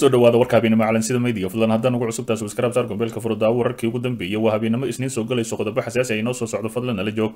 kusoo dhawaada warka habeennimo caalansiada maydiga fadlan haddaan ugu cusubtahay subscribe saar gombeelka furo wararkii ugu dambeeyay waa habeenimo isniin soo galayso qodobo xasaasi ay inoo soo socdo fadlan nala joog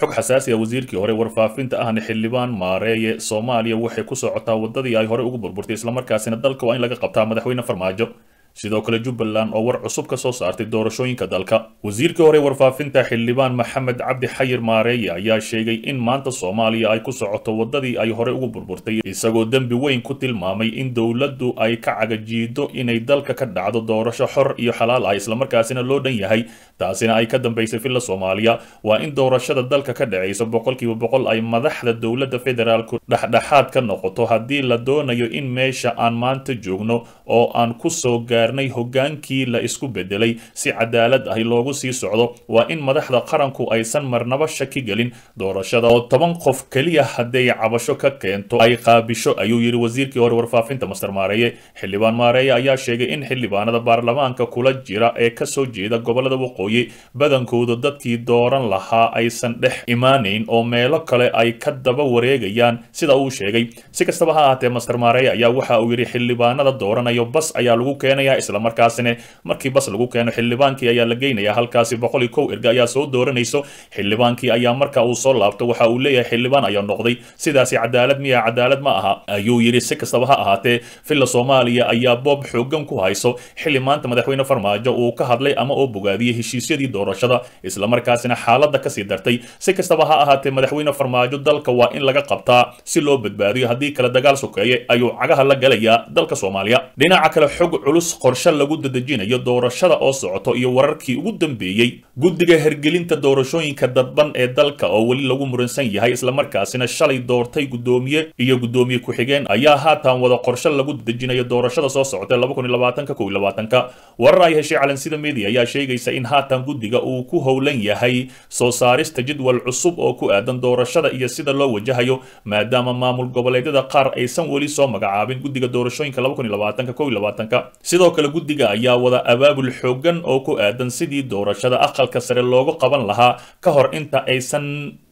xog xasaasi ah wasiirkii hore warfaafinta ahna xildhibaan maareeye soomaaliya waxay ku socotaa waddadii ay hore ugu burburtay islamarkaasina dalka waa in laga qabtaa madaxweyne farmaajo sidoo kale jubbaland oo war cusub ka soo saartay doorashooyinka dalka wasiirkii hore warfaafinta xildhibaan maxamed cabdi xayir maareeye ayaa sheegay in maanta soomaaliya ay ku socoto waddadii ay horey ugu burburtay isagoo dembi weyn ku tilmaamay in dowladdu ay ka cagajiido inay dalka ka dhacdo doorasho xor iyo xalaal ah islamarkaasina loo dhan yahay taasina ay ka dambaysay filla soomaaliya waa in doorashada dalka ka dhacaysa boqolkiiba boqol ay madaxda dowladda federaalku dhexdhexaad ka noqoto haddii la doonayo in meesha aan maanta joogno oo aan ku soo gaar saarnay hoggaankii la isku bedelay si cadaalad ah loogu sii socdo waa in madaxda qaranku aysan marnaba shaki gelin doorashada oo toban qof keliya hadday cabasho ka keento ay qaabisho ayuu yidhi wasiirkii hore warfaafinta master maareeye xildhibaan maareeye ayaa sheegay in xildhibaanada baarlamaanka kula jira ee kasoo jeeda gobolada waqooyi badankoodu dadkii dooran lahaa aysan dhex imaanayn oo meelo kale ay ka daba wareegayaan sida uu sheegay si kastaba ha ahaatee master maareeye ayaa waxa uu yidhi xildhibaanada dooranayo bas ayaa lagu keenaya geynaya islamarkaasina markii bas lagu keeno xildhibaankii ayaa la geynaya halkaasi boqol iyo kow erga ayaa soo dooranayso xildhibaankii ayaa marka uu soo laabto waxa uu leeyahay xildhibaan ayaa noqday sidaasi cadaalad miya cadaalad ma aha ayuu yidhi si kastaba ha ahaatee villa soomaaliya ayaa boob xoogan ku hayso xilli maanta madaxweyne farmaajo uu ka hadlay ama oo bogaadiyey heshiisyadii doorashada isla markaasina xaaladda kasii dartay si kastaba ha ahaatee madaxweyne farmaajo dalka waa in laga qabtaa si loo badbaadiyo haddii kale dagaal sokeeye ayuu cagaha la galayaa dalka soomaaliya dhinaca kale xog culus qorshe lagu dadejinayo doorashada oo socoto iyo wararkii ugu dambeeyey guddiga hergelinta doorashooyinka dadban ee dalka oo weli lagu muransan yahay islamarkaasina shalay doortay guddoomiye iyo guddoomiye ku-xigeen ayaa haatan wada qorshe lagu dadejinayo doorashada soo socota warar ay heshay calansida media ayaa sheegaysa in haatan guddiga uu ku howlan yahay soo saarista jadwal cusub oo ku aadan doorashada iyo sida loo wajahayo maadaama maamul goboleedyada qaar aysan weli soo magacaabin guddiga doorashooyinka sidoo kale guddiga ayaa wada abaabul xooggan oo ku aadan sidii doorashada aqalka sare loogu qaban lahaa ka hor inta aysan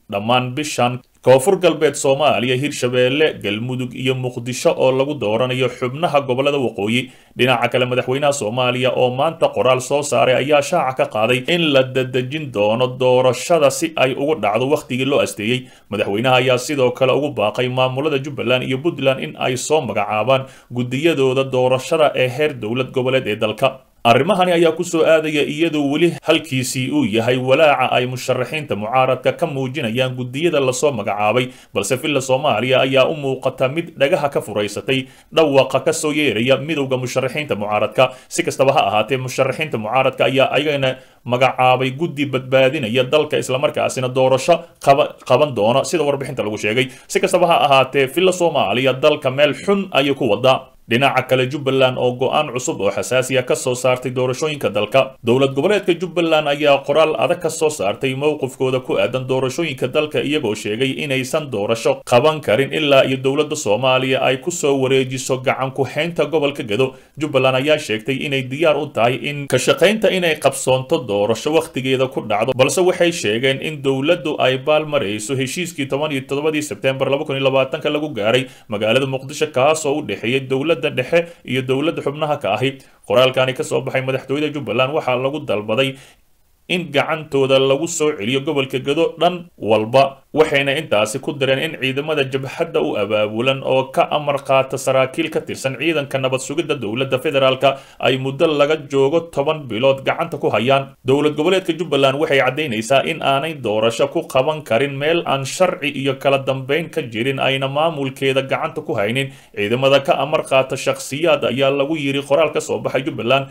dhammaan bishan koonfur galbeed soomaaliya hirshabeelle galmudug iyo muqdisho oo lagu dooranayo xubnaha gobollada waqooyi dhinaca kale madaxweynaha soomaaliya oo maanta qoraal soo saaray ayaa shaaca ka qaaday in la dadejin doono doorashada si ay ugu dhacdo wakhtigii loo asteeyey madaxweynaha ayaa sidoo kale ugu baaqay maamulada jubbaland iyo puntland in ay soo magacaabaan guddiyadooda doorashada ee heer dowlad goboleed ee dalka arrimahani ayaa ku soo aadaya iyadoo weli halkiisii uu yahay walaaca ay musharaxiinta mucaaradka ka muujinayaan guddiyada lasoo magacaabay balse filla soomaaliya ayaa u muuqata mid dhagaha ka furaysatay dhawaqa ka soo yeeraya midowda musharaxiinta mucaaradka si kastaba ha ahaatee musharaxiinta mucaaradka ayaa ayagana magacaabay guddi badbaadinaya dalka islamarkaasina doorasho qaban doona sida warbixinta lagu sheegay si kastaba ha ahaatee filla soomaaliya dalka meel xun ayay ku wadaa dhinaca kale jubbaland oo go'aan cusub oo xasaasiya ka soo saartay doorashooyinka dalka dowlad goboleedka jubbaland ayaa qoraal adag ka soo saartay mowqifkooda ku aadan doorashooyinka dalka iyagoo sheegay inaysan doorasho qaban karin ilaa iyo dowladda soomaaliya ay ku soo wareejiso gacan ku-xeynta gobolka gedo jubbaland ayaa sheegtay inay diyaar u tahay in ka shaqaynta inay qabsoonto doorasho wakhtigeeda ku dhacdo balse waxay sheegeen in dowladdu ay baalmarayso heshiiskii toban iyo toddobadii sebtembar lagu gaaray magaalada muqdisho kaas oo u dhexeeyay dowlad dowladda dhexe iyo dowladda xubnaha ka ahi qoraalkani ka soo baxay madaxtooyada jubbaland waxaa lagu dalbaday in gacantooda lagu soo celiyo gobolka gedo dhan walba waxayna intaasi ku direen in ciidamada jabhadda u abaabulan oo ka amar qaata saraakiil ka tirsan ciidanka nabad sugidda dowladda federaalk ay muddo laga joogo toban bilood gacanta ku hayaan dowlad goboleedka jubbaland waxay caddaynaysaa in aanay doorasho ku qaban karin meel aan sharci iyo kala dambayn ka jirin ayna maamulkeeda gacanta ku haynin ciidamada ka amar qaata shakhsiyaad ayaa lagu yiri qoraal ka soo baxay jubbaland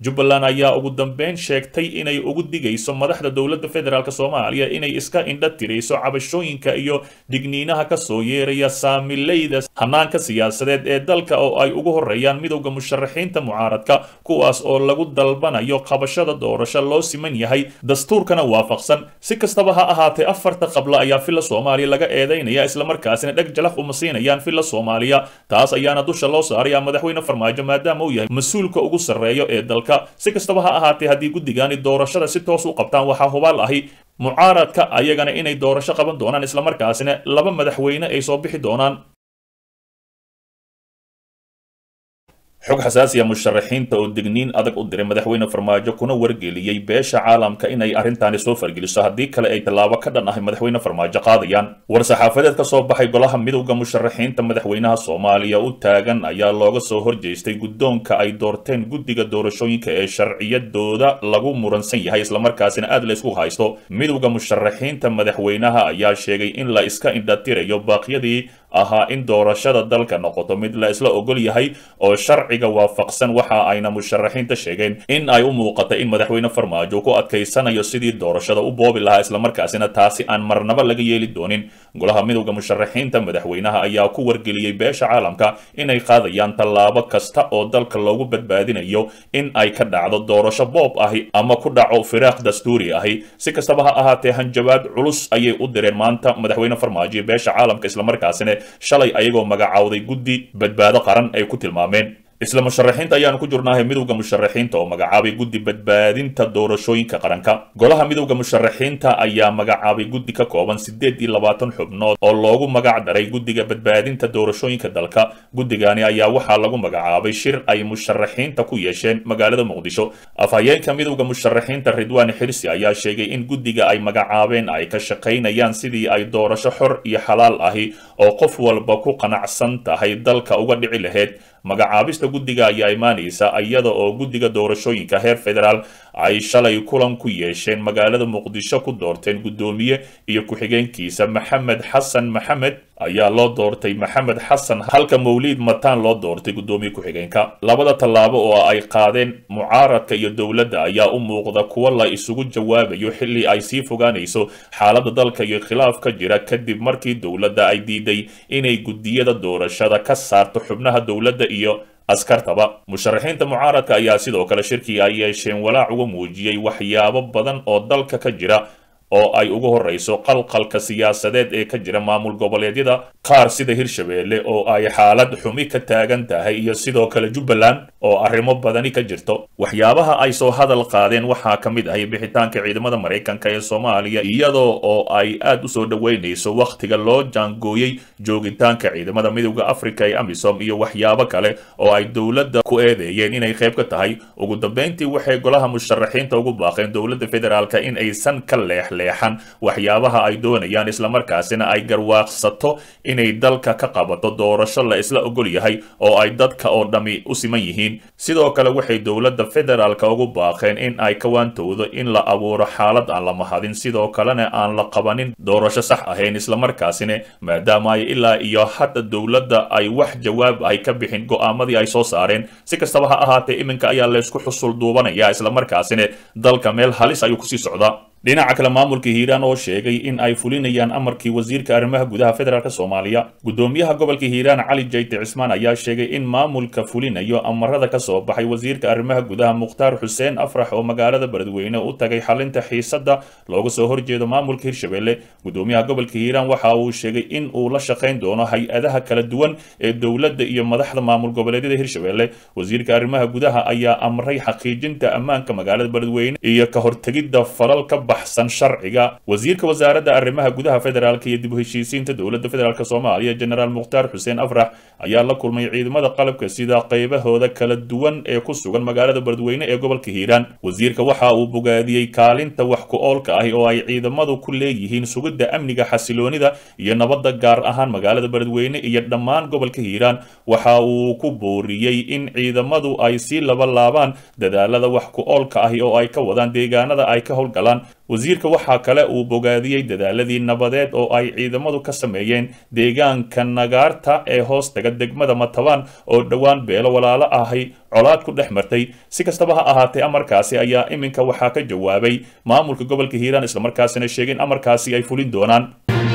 jubbaland ayaa ugu dambeyn sheegtay inay ugu digayso madaxda dowladda federaalk soomaaliya inay iska indha tirayso cabashooyinka iyo digniinaha ka soo yeeraya saamileyda hanaanka siyaasadeed ee dalka oo ay ugu horeeyaan midowda musharaxiinta mucaaradka kuwaas oo lagu dalbanayo qabashada doorasho loo siman yahay dastuurkana waafaqsan si kastaba ha ahaatee afarta qabla ayaa filla soomaaliya laga eedaynaya islamarkaasina dheg jalaf uma siinayaan filla soomaaliya taas ayaana dusha loo saaraya madaxweyne farmaajo maadaama uu yahay mas-uulka ugu sarreeyo ee dalka mucaaradka si kastaba ha ahaatee haddii guddigani doorashada si toos u qabtaan waxaa hubaal ahi mucaaradka ayagana inay doorasho qaban doonaan islamarkaasina laba madaxweyne ay soo bixi doonaan xog xasaasiya ah, musharaxiinta oo digniin adag u diray madaxweyne farmaajo kuna wargeliyey beesha caalamka inay arrintaani soo fargeliso haddii kale ay tallaabo ka dhan ahay madaxweyne farmaajo qaadayaan war saxaafadeed ka soo baxay golaha midowda musharaxiinta madaxweynaha soomaaliya u taagan ayaa looga soo horjeestay guddoonka ay doorteen guddiga doorashooyinka ee sharciyadooda lagu muransan yahay islamarkaasina aad laysku haysto midowga musharaxiinta madaxweynaha ayaa sheegay in la iska indhatirayo baaqyadii ahaa in doorashada dalka noqoto mid la isla ogol yahay oo sharciga waafaqsan waxa ayna musharaxiinta sheegeen in ay u muuqata in madaxweyne farmaajo ku adkaysanayo sidii doorashada u boobi lahaa islamarkaasina taasi aan marnaba laga yeeli doonin golaha midowda musharaxiinta madaxweynaha ayaa ku wargeliyey beesha caalamka inay qaadayaan tallaabo kasta oo dalka loogu badbaadinayo in ay ka dhacdo doorasho boob ahi ama ku dhaco firaaq dastuuri ahi si kastaba ha ahaatee hanjabaad culus ayay u direen maanta madaxweyne farmaajo beesha caalamka islamarkaasina shalay ayagoo magacawday guddi badbaado qaran ay ku tilmaameen isla musharaxiinta ayaanu ku jirnaahay midowda musharaxiinta oo magacaabay guddi badbaadinta doorashooyinka qaranka golaha midowda musharaxiinta ayaa magacaabay guddi ka kooban siddeed iyo labaatan xubnood oo loogu magac daray guddiga badbaadinta doorashooyinka dalka guddigani ayaa waxaa lagu magacaabay shir ay musharaxiinta ku yeesheen magaalada muqdisho afhayeenka midowda musharaxiinta ridwaan xirsi ayaa sheegay in guddiga ay magacaabeen ay ka shaqaynayaan sidii ay doorasho xor iyo xalaal ahi oo qof walba ku qanacsan tahay dalka uga dhici laheed magacaabista guddiga ayaa imaanaysa iyada oo guddiga doorashooyinka heer federaal ay shalay kulan ku yeesheen magaalada muqdisho ku doorteen guddoomiye iyo ku-xigeenkiisa maxamed xasan maxamed ayaa loo doortay maxamed xasan halka mawliid mataan loo doortay guddoomiye ku-xigeenka labada tallaabo oo ay qaadeen mucaaradka iyo dowladda ayaa u muuqda kuwa la isugu jawaabayo xilli ay sii fogaanayso xaaladda dalka iyo khilaafka jira kadib markii dowladda ay diiday inay guddiyada doorashada ka saarto xubnaha dowladda iyo askartaba musharaxiinta mucaaradka ayaa sidoo kale shirkii ay yeesheen walaac uga muujiyey waxyaabo badan oo dalka ka jira oo ay ugu horrayso qalqalka siyaasadeed ee ka jira maamul goboleedyada qaar sida hirshabeelle oo ay xaalad xumi ka taagan tahay iyo sidoo kale jubbaland oo arrimo badani ka jirto waxyaabaha ay soo hadal qaadeen waxaa ka mid ahay bixitaanka ciidamada maraykanka ee soomaaliya iyadoo oo ay aad u soo dhoweynayso wakhtiga loo jaangooyey joogitaanka ciidamada midowda africa ee amisom iyo waxyaabo kale oo ay dowladda ku eedeeyeen inay qayb ka tahay ugu dambayntii waxay golaha musharaxiinta ugu baaqeen dowladda federaalk in aysan ka leexleexan waxyaabaha ay doonayaan islamarkaasina ay garwaaqsato inay dalka ka qabato doorasho la isla ogol yahay oo ay dadka oo dhammi u siman yihiin yihiin sidoo kale waxay dowladda federaalka ugu baaqeen in ay ka kawaantowdo in la abuuro xaalad aan la mahadin sidoo kalena aan la qabanin doorasho sax ahayn islamarkaasine maadaama ay ilaa iyo hadda dowladda ay wax jawaab ay ka bixin go'aamadii ay soo saareen si kastaba ha ahaatee iminka ayaa laysku xusul duubanaya islamarkaasine dalka meel halis ayuu kusii socdaa dhinaca kale maamulka hiiraan oo sheegay in ay fulinayaan amarkii wasiirka arrimaha gudaha federaalk soomaaliya gudoomiyaha gobolka hiiraan cali jayte cismaan ayaa sheegay in maamulka fulinayo amarada ka soo baxay wasiirka arrimaha gudaha mukhtaar xuseen afrax oo magaalada baladweyne u tagay xalinta xiisadda looga soo horjeedo maamulka hirshabelle gudoomiyaha gobolka hiiraan waxa uu sheegay in uu la shaqayn doono hay-adaha kala duwan ee dowladda iyo madaxda maamul goboleedyada hirshabelle wasiirka arrimaha gudaha ayaa amray xaqiijinta ammaanka magaalada baladweyne iyo ka hortegidda falalka baxsan sharciga wasiirka wasaaradda arrimaha gudaha federaalk iyo dib u heshiisiinta dowladda federaalk soomaaliya jenaraal mukhtaar xuseen afrax ayaa la kulmay ciidamada qalabka sida qaybahooda kala duwan ee ku sugan magaalada beledweyne ee gobolka hiiraan wasiirka waxa uu bogaadiyey kaalinta wax ku-oolka ahi oo ay ciidamadu ku leeyihiin sugidda amniga xasiloonida iyo nabadda gaar ahaan magaalada beledweyne iyo dhammaan gobolka hiiraan waxa uu ku booriyey in ciidamadu ay sii laba laabaan dadaalada wax ku-oolka ahi oo ay ka wadaan deegaanada ay ka howlgalaan wasiirka waxaa kale uu bogaadiyey dadaaladii nabadeed oo ay ciidamadu ka sameeyeen deegaanka nagaarta ee hoos taga degmada matabaan oo dhowaan beelo walaalo ahay colaad ku dhex martay si kastaba ha ahaatee amarkaasi ayaa iminka waxaa ka jawaabay maamulka gobolka hiiraan islamarkaasina in amarkaasi ay fulin doonaan